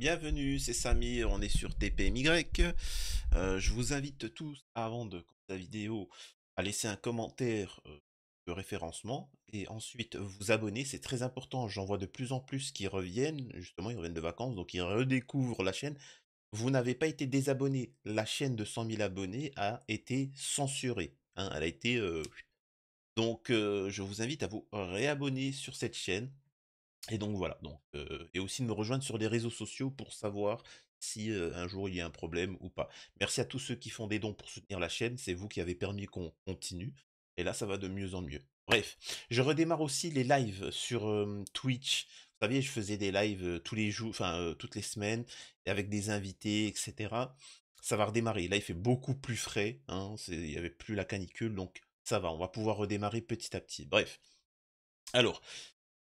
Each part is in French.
bienvenue, c'est Samir, on est sur TPMY. Euh, je vous invite tous, avant de la vidéo, à laisser un commentaire euh, de référencement et ensuite vous abonner, c'est très important. J'en vois de plus en plus qui reviennent, justement, ils reviennent de vacances, donc ils redécouvrent la chaîne. Vous n'avez pas été désabonné, la chaîne de 100 000 abonnés a été censurée. Hein, elle a été. Euh, donc, je vous invite à vous réabonner sur cette chaîne et donc voilà, donc, et aussi de me rejoindre sur les réseaux sociaux pour savoir si un jour il y a un problème ou pas. Merci à tous ceux qui font des dons pour soutenir la chaîne, c'est vous qui avez permis qu'on continue. Et là, ça va de mieux en mieux. Bref, je redémarre aussi les lives sur Twitch. Vous savez, je faisais des lives tous les jours, enfin toutes les semaines, avec des invités, etc. Ça va redémarrer. Là, il fait beaucoup plus frais. Hein, il n'y avait plus la canicule, donc ça va. On va pouvoir redémarrer petit à petit. Bref. Alors,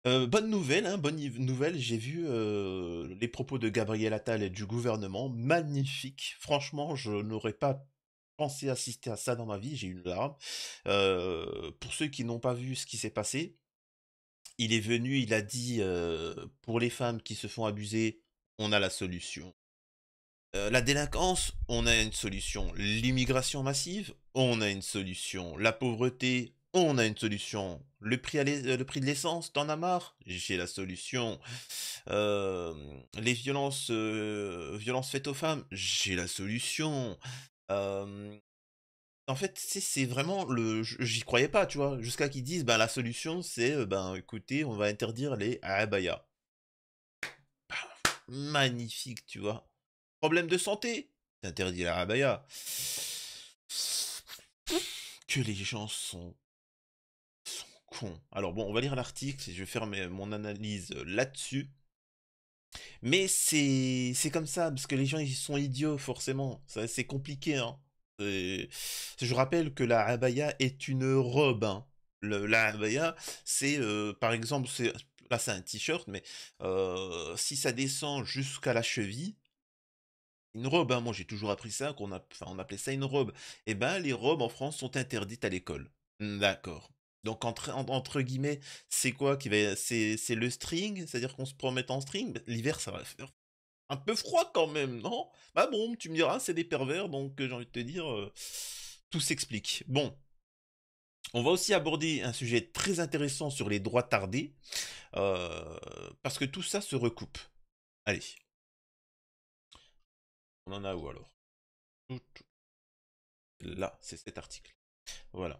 euh, bonne nouvelle, hein, bonne nouvelle, j'ai vu euh, les propos de Gabriel Attal et du gouvernement, magnifique. Franchement, je n'aurais pas pensé assister à ça dans ma vie, j'ai une larme. Euh, pour ceux qui n'ont pas vu ce qui s'est passé, il est venu, il a dit pour les femmes qui se font abuser, on a la solution. La délinquance, on a une solution. L'immigration massive, on a une solution. La pauvreté, on a une solution. Euh, le prix, de l'essence, t'en as marre J'ai la solution. les violences, violences faites aux femmes, j'ai la solution. en fait, c'est vraiment le. J'y croyais pas, tu vois. Jusqu'à qu'ils disent, ben, la solution, c'est, ben, écoutez, on va interdire les abaya. Magnifique, tu vois. Problème de santé, interdit la abaya. Que les gens sont alors bon, on va lire l'article et je vais faire mon analyse euh, là-dessus. Mais c'est, comme ça, parce que les gens ils sont idiots forcément. c'est compliqué. Hein. je rappelle que la abaya est une robe. Hein. Le, la abaya, c'est euh, par exemple, c'est, là c'est un t-shirt, mais euh, si ça descend jusqu'à la cheville, une robe, hein. moi j'ai toujours appris ça, qu'on appelait ça une robe. Et eh ben les robes en France sont interdites à l'école. D'accord. Donc entre, entre guillemets, c'est quoi qui va c'est le string, c'est-à-dire qu'on se promet en string. Bah, l'hiver, ça va faire un peu froid quand même, non Bah bon, tu me diras, c'est des pervers, donc euh, j'ai envie de te dire, euh, tout s'explique. Bon, on va aussi aborder un sujet très intéressant sur les droits tardés, euh, parce que tout ça se recoupe. Allez. On en a où alors Là, c'est cet article. Voilà.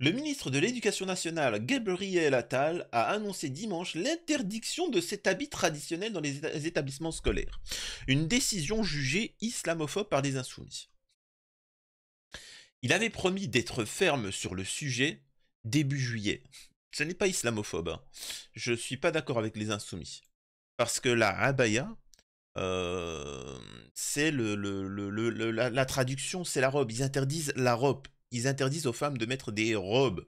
Le ministre de l'Éducation nationale, Gabriel Attal, a annoncé dimanche l'interdiction de cet habit traditionnel dans les établissements scolaires. Une décision jugée islamophobe par les insoumis. Il avait promis d'être ferme sur le sujet début juillet. Ce n'est pas islamophobe. Hein. Je ne suis pas d'accord avec les insoumis. Parce que la abaya, euh, c'est la, traduction, c'est la robe. Ils interdisent la robe, ils interdisent aux femmes de mettre des robes.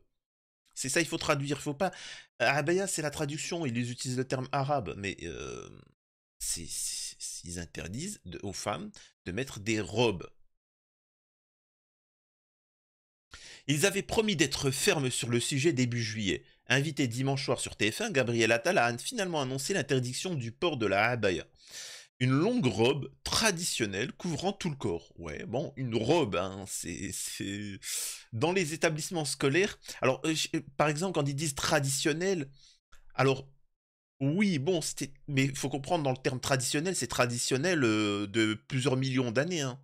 C'est ça, il faut traduire. Il faut pas. Abaya, c'est la traduction. Ils utilisent le terme arabe, mais euh, ils interdisent aux femmes de mettre des robes. Ils avaient promis d'être fermes sur le sujet début juillet. Invité dimanche soir sur TF1, Gabriel Attal a finalement annoncé l'interdiction du port de la abaya. Une longue robe traditionnel couvrant tout le corps. Ouais, bon, une robe, hein, c'est dans les établissements scolaires. Alors, euh, euh, par exemple, quand ils disent traditionnel, alors oui, bon, c'était, mais il faut comprendre dans le terme traditionnel, c'est traditionnel euh, de plusieurs millions d'années. Hein.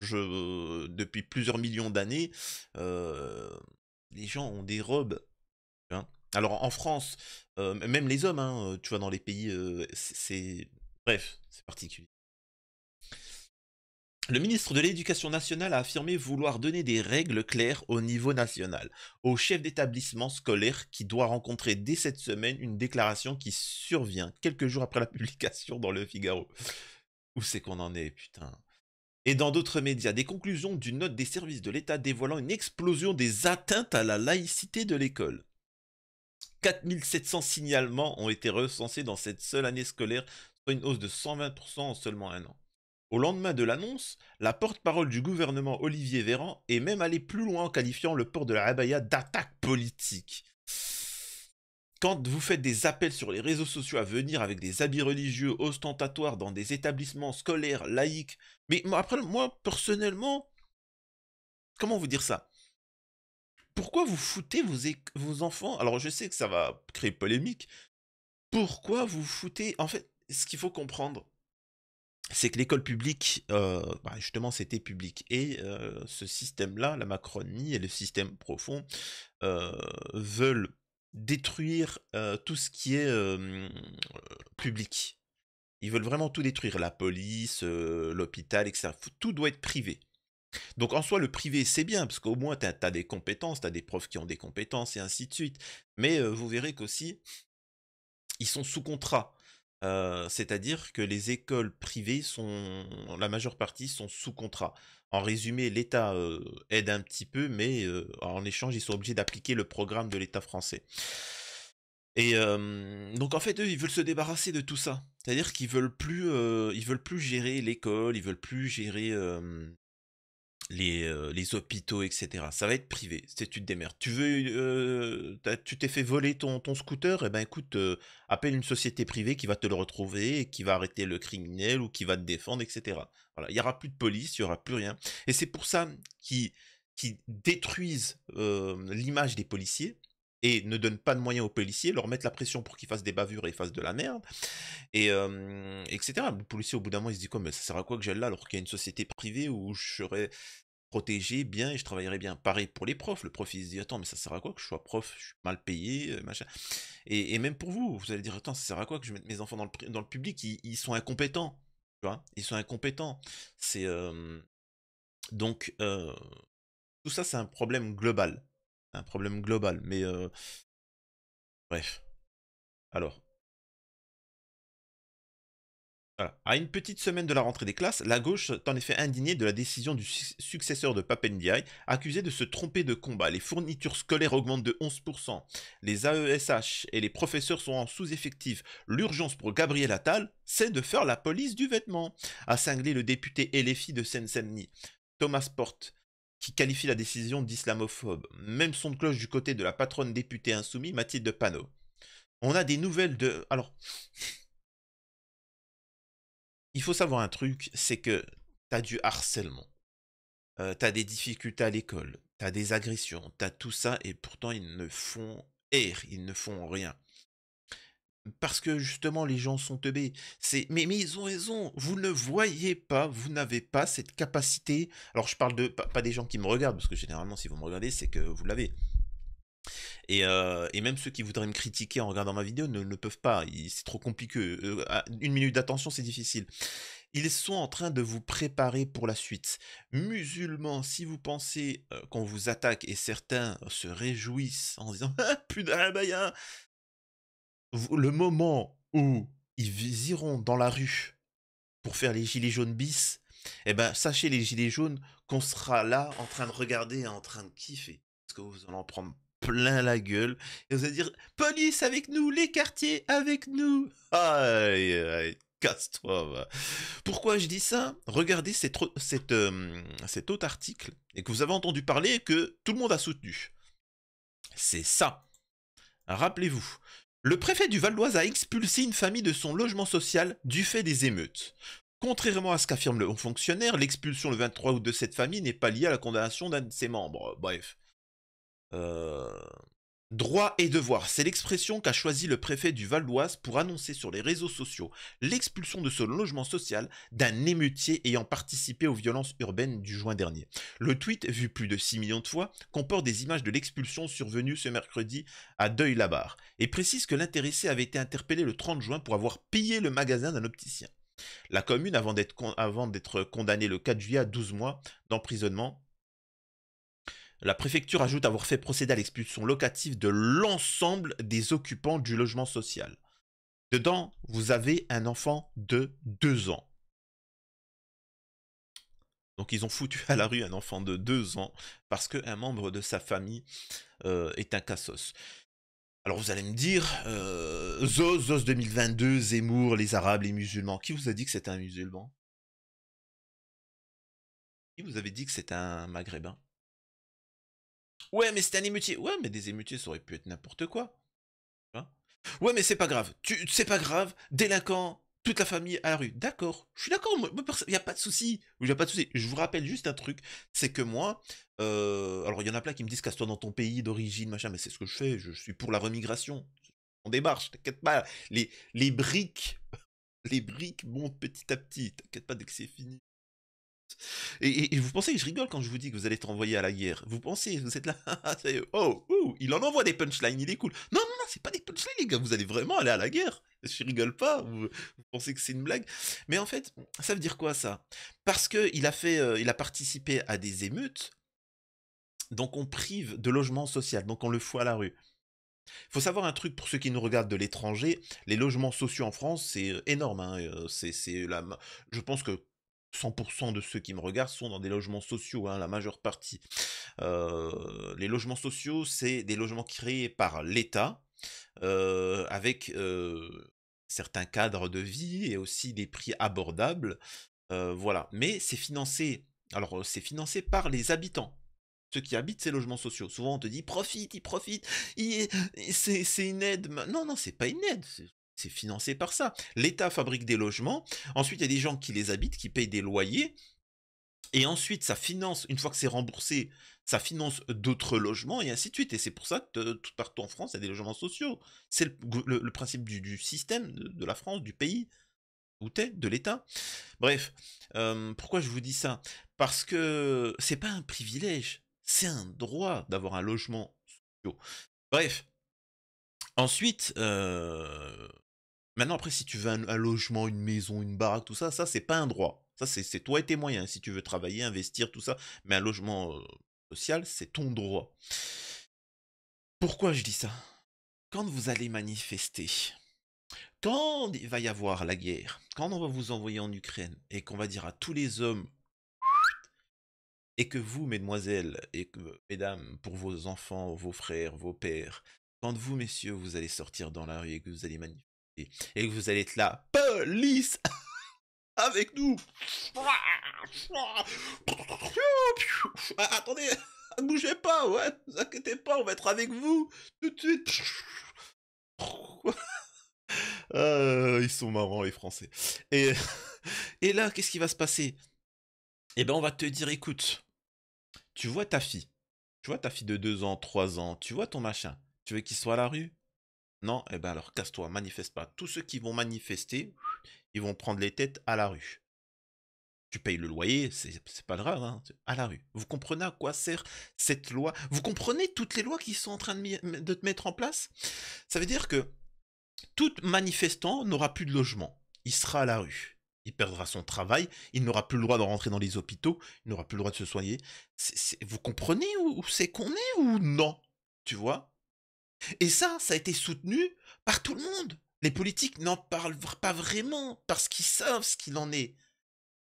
Je, depuis plusieurs millions d'années, les gens ont des robes. Hein. Alors en France, même les hommes, hein, tu vois, dans les pays, c'est bref, c'est particulier. Le ministre de l'Éducation nationale a affirmé vouloir donner des règles claires au niveau national, au chef d'établissement scolaire qui doit rencontrer dès cette semaine une déclaration qui survient quelques jours après la publication dans le Figaro. Où c'est qu'on en est, putain Et dans d'autres médias, des conclusions d'une note des services de l'État dévoilant une explosion des atteintes à la laïcité de l'école. 4700 signalements ont été recensés dans cette seule année scolaire, soit une hausse de 120% en seulement un an. Au lendemain de l'annonce, la porte-parole du gouvernement Olivier Véran est même allée plus loin en qualifiant le port de la rabaya d'attaque politique. Quand vous faites des appels sur les réseaux sociaux à venir avec des habits religieux ostentatoires dans des établissements scolaires laïques, mais après moi personnellement, comment vous dire ça Pourquoi vous foutez vos enfants Alors je sais que ça va créer polémique. Pourquoi vous foutez En fait, ce qu'il faut comprendre, c'est que l'école publique, euh, bah, justement, c'était public. Et euh, ce système-là, la Macronie et le système profond, euh, veulent détruire tout ce qui est public. Ils veulent vraiment tout détruire, la police, l'hôpital, etc. Tout doit être privé. Donc en soi, le privé, c'est bien, parce qu'au moins, tu as, des compétences, tu as des profs qui ont des compétences, et ainsi de suite. Mais vous verrez qu'aussi, ils sont sous contrat c'est-à-dire que les écoles privées sont, la majeure partie sont sous contrat. En résumé, l'État aide un petit peu, mais en échange, ils sont obligés d'appliquer le programme de l'État français. Et donc en fait, eux, ils veulent se débarrasser de tout ça. C'est-à-dire qu'ils veulent plus, ils veulent plus gérer l'école, ils veulent plus gérer euh, les, hôpitaux, etc. Ça va être privé. C'est tu te démerdes. Tu veux, euh, tu t'es fait voler ton, scooter, et eh ben écoute, euh, appelle une société privée qui va te le retrouver, et qui va arrêter le criminel ou qui va te défendre, etc. Voilà, il y aura plus de police, il y aura plus rien. Et c'est pour ça qu'ils qui détruisent l'image des policiers et ne donne pas de moyens aux policiers, leur mettre la pression pour qu'ils fassent des bavures et fassent de la merde, et etc. Le policier, au bout d'un moment, il se dit quoi, mais ça sert à quoi que j'aille là alors qu'il y a une société privée où je serais protégé bien et je travaillerais bien. Pareil pour les profs, le prof il se dit attends mais ça sert à quoi que je sois prof, je suis mal payé, euh, machin. Et, même pour vous, vous allez dire attends ça sert à quoi que je mette mes enfants dans le, dans le public, ils, sont incompétents, tu vois, ils sont incompétents. C'est donc tout ça c'est un problème global un problème global, mais euh, bref. Alors. À une petite semaine de la rentrée des classes, la gauche est en effet indignée de la décision du successeur de Papendiaï, accusé de se tromper de combat. Les fournitures scolaires augmentent de 11%, les AESH et les professeurs sont en sous-effectif. L'urgence pour Gabriel Attal, c'est de faire la police du vêtement, a cinglé le député LFI de Seine-Saint-Denis. Thomas Porte, qui qualifie la décision d'islamophobe. Même son de cloche du côté de la patronne députée insoumise, Mathilde Panot. On a des nouvelles de... Alors... Il faut savoir un truc, c'est que t'as du harcèlement, euh, t'as des difficultés à l'école, t'as des agressions, t'as tout ça, et pourtant ils ne font air, ils ne font rien parce que justement les gens sont teubés. C'est mais, mais ils ont raison. Vous ne voyez pas, vous n'avez pas cette capacité. Alors je parle de pas, des gens qui me regardent parce que généralement si vous me regardez c'est que vous l'avez. Et, euh, et, même ceux qui voudraient me critiquer en regardant ma vidéo ne, ne peuvent pas. C'est trop compliqué. Euh, une minute d'attention c'est difficile. Ils sont en train de vous préparer pour la suite. Musulmans, si vous pensez euh, qu'on vous attaque et certains se réjouissent en disant ah, plus ah, bah, y'a le moment où ils iront dans la rue pour faire les gilets jaunes bis, eh ben, sachez les gilets jaunes qu'on sera là en train de regarder et en train de kiffer. Parce que vous allez en prendre plein la gueule et vous allez dire police avec nous, les quartiers avec nous. Aïe, aïe casse-toi. Pourquoi je dis ça Regardez cet autre article et que vous avez entendu parler que tout le monde a soutenu. C'est ça. Rappelez-vous, le préfet du Val d'Oise a expulsé une famille de son logement social du fait des émeutes. Contrairement à ce qu'affirme le haut fonctionnaire, l'expulsion le 23 août de cette famille n'est pas liée à la condamnation d'un de ses membres. Bref. Euh... « Droit et devoir », c'est l'expression qu'a choisie le préfet du Val d'Oise pour annoncer sur les réseaux sociaux l'expulsion de ce logement social d'un émeutier ayant participé aux violences urbaines du juin dernier. Le tweet, vu plus de 6 millions de fois, comporte des images de l'expulsion survenue ce mercredi à Deuil-la-Barre et précise que l'intéressé avait été interpellé le 30 juin pour avoir pillé le magasin d'un opticien. La commune, avant d'être condamnée le 4 juillet à 12 mois d'emprisonnement, la préfecture ajoute avoir fait procéder à l'expulsion locative de l'ensemble des occupants du logement social. Dedans, vous avez un enfant de 2 ans. Donc ils ont foutu à la rue un enfant de 2 ans parce qu'un membre de sa famille euh, est un cassos. Alors vous allez me dire, euh, Zos, 2022, Zemmour, les Arabes, les musulmans, qui vous a dit que c'était un musulman Qui vous avait dit que c'était un maghrébin Ouais, mais c'est un émutier. Ouais, mais des émutiers, ça aurait pu être n'importe quoi. ouais, mais c'est pas grave. Tu, c'est pas grave. Délinquant, toute la famille à la rue. D'accord. Je suis d'accord. Il n'y a pas de souci. Il a pas de souci. Je vous rappelle juste un truc. C'est que moi, euh, alors il y en a plein qui me disent casse-toi dans ton pays d'origine, machin. Mais c'est ce que je fais. Je suis pour la remigration. On démarche. T'inquiète pas. Les, les briques, les briques montent petit à petit. T'inquiète pas dès que c'est fini. Et, vous pensez que je rigole quand je vous dis que vous allez être envoyé à la guerre Vous pensez, vous êtes là, oh, oh, il en envoie des punchlines, il est cool. Non, non, non, c'est pas des punchlines, les gars, vous allez vraiment aller à la guerre. Je rigole pas, vous, pensez que c'est une blague. Mais en fait, ça veut dire quoi ça Parce qu'il a, fait, euh, il a participé à des émeutes, donc on prive de logement social, donc on le fout à la rue. Il faut savoir un truc pour ceux qui nous regardent de l'étranger, les logements sociaux en France, c'est euh, énorme. Hein. Euh, c'est, la... Je pense que 100% de ceux qui me regardent sont dans des logements sociaux, hein, la majeure partie. Euh, les logements sociaux, c'est des logements créés par l'État, euh, avec euh, certains cadres de vie et aussi des prix abordables. voilà. Mais c'est financé. Alors, c'est financé par les habitants, ceux qui habitent ces logements sociaux. Souvent, on te dit profite, il profite, c'est une aide. Non, non, c'est pas une aide c'est financé par ça. L'État fabrique des logements, ensuite il y a des gens qui les habitent, qui payent des loyers, et ensuite ça finance, une fois que c'est remboursé, ça finance d'autres logements, et ainsi de suite. Et c'est pour ça que euh, tout partout en France, il y a des logements sociaux. C'est le, principe du, système de, la France, du pays, ou de l'État. Bref, euh, pourquoi je vous dis ça Parce que c'est pas un privilège, c'est un droit d'avoir un logement social. Bref, Ensuite, euh, Maintenant, après, si tu veux un, logement, une maison, une baraque, tout ça, ça, c'est pas un droit. Ça, c'est toi et tes moyens. Si tu veux travailler, investir, tout ça. Mais un logement euh, social, c'est ton droit. Pourquoi je dis ça Quand vous allez manifester, quand il va y avoir la guerre, quand on va vous envoyer en Ukraine et qu'on va dire à tous les hommes et que vous, mesdemoiselles et que, mesdames, pour vos enfants, vos frères, vos pères, quand vous, messieurs, vous allez sortir dans la rue et que vous allez manifester, et que vous allez être là, police avec nous. Ah, attendez, ne bougez pas, ouais, ne vous inquiétez pas, on va être avec vous tout de suite. Euh, ils sont marrants les Français. Et, et là, qu'est-ce qui va se passer Eh ben, on va te dire, écoute, tu vois ta fille, tu vois ta fille de 2 ans, 3 ans, tu vois ton machin, tu veux qu'il soit à la rue non, eh ben alors casse-toi, manifeste pas. Tous ceux qui vont manifester, ils vont prendre les têtes à la rue. Tu payes le loyer, c'est pas grave, hein, à la rue. Vous comprenez à quoi sert cette loi Vous comprenez toutes les lois qui sont en train de, de te mettre en place Ça veut dire que tout manifestant n'aura plus de logement. Il sera à la rue. Il perdra son travail, il n'aura plus le droit de rentrer dans les hôpitaux, il n'aura plus le droit de se soigner. vous comprenez où c'est qu'on est ou non Tu vois et ça, ça a été soutenu par tout le monde. Les politiques n'en parlent pas vraiment parce qu'ils savent ce qu'il en est.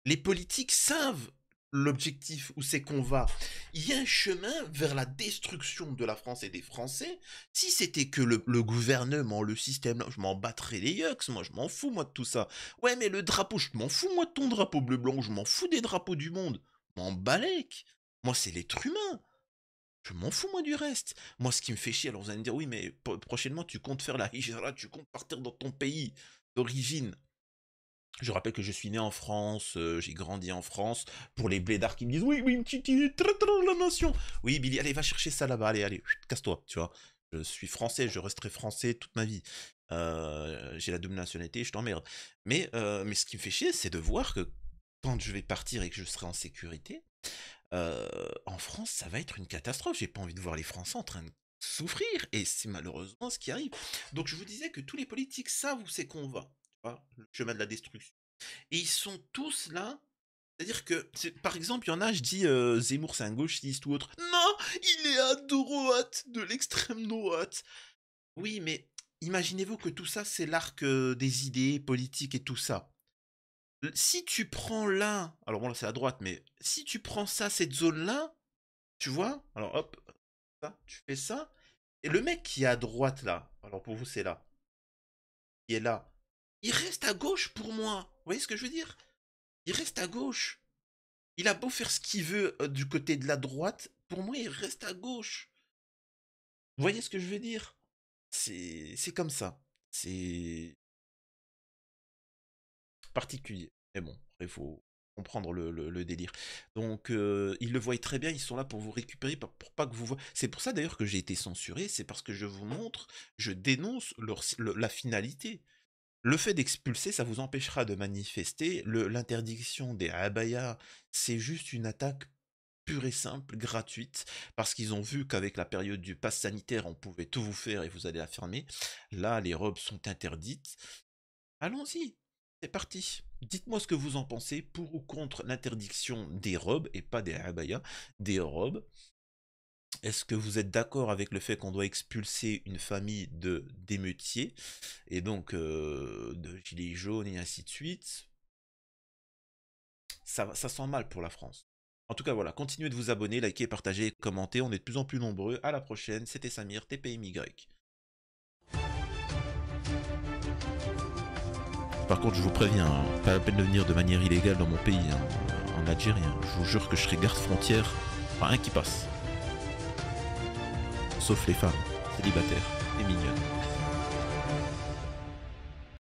Les politiques savent l'objectif où c'est qu'on va. Il y a un chemin vers la destruction de la France et des Français. Si c'était que le, gouvernement, le système, je m'en battrais les yeux, moi je m'en fous moi de tout ça. Ouais mais le drapeau, je m'en fous moi de ton drapeau bleu-blanc, je m'en fous des drapeaux du monde. M'en balèque. Moi c'est l'être humain. Je m'en fous, moi, du reste. Moi, ce qui me fait chier, alors vous allez me dire, oui, mais prochainement, tu comptes faire la hijra, tu comptes partir dans ton pays d'origine. Je rappelle que je suis né en France, euh, j'ai grandi en France. Pour les blédards qui me disent, oui, oui, très très la nation. Oui, Billy, allez, va chercher ça là-bas, allez, allez, casse-toi, tu vois. Je suis français, je resterai français toute ma vie. Euh, j'ai la double nationalité, je t'emmerde. Mais, euh, mais ce qui me fait chier, c'est de voir que quand je vais partir et que je serai en sécurité, en France, ça va être une catastrophe. J'ai pas envie de voir les Français en train de souffrir, et c'est malheureusement ce qui arrive. Donc je vous disais que tous les politiques savent où c'est qu'on va, le chemin de la destruction. Et ils sont tous là. C'est-à-dire que, par exemple, il y en a, je dis Zemmour c'est un gauchiste ou autre. Non, il est à droite de l'extrême droite. Oui, mais imaginez-vous que tout ça, c'est l'arc des idées politiques et tout ça si tu prends là, alors bon là c'est à droite, mais si tu prends ça, cette zone-là, tu vois, alors hop, ça, tu fais ça, et le mec qui est à droite là, alors pour vous c'est là, il est là, il reste à gauche pour moi, vous voyez ce que je veux dire Il reste à gauche. Il a beau faire ce qu'il veut euh, du côté de la droite, pour moi il reste à gauche. Vous voyez ce que je veux dire C'est comme ça. C'est particulier. Mais bon, il faut comprendre le, délire. Donc, euh, ils le voient très bien, ils sont là pour vous récupérer, pour pas que vous voyez. C'est pour ça d'ailleurs que j'ai été censuré, c'est parce que je vous montre, je dénonce leur, la finalité. Le fait d'expulser, ça vous empêchera de manifester. L'interdiction des abayas, c'est juste une attaque pure et simple, gratuite, parce qu'ils ont vu qu'avec la période du pass sanitaire, on pouvait tout vous faire et vous allez la Là, les robes sont interdites. Allons-y, c'est parti Dites-moi ce que vous en pensez pour ou contre l'interdiction des robes, et pas des abayas, des robes. Est-ce que vous êtes d'accord avec le fait qu'on doit expulser une famille de d'émeutiers, et donc euh, de gilets jaunes et ainsi de suite ça, ça sent mal pour la France. En tout cas, voilà, continuez de vous abonner, liker, partager, commenter. On est de plus en plus nombreux. À la prochaine. C'était Samir, TPMY. Par contre, je vous préviens, hein, pas la peine de venir de manière illégale dans mon pays, hein, en Algérie. Je vous jure que je serai garde frontière, rien qui passe. Sauf les femmes, célibataires et mignonnes.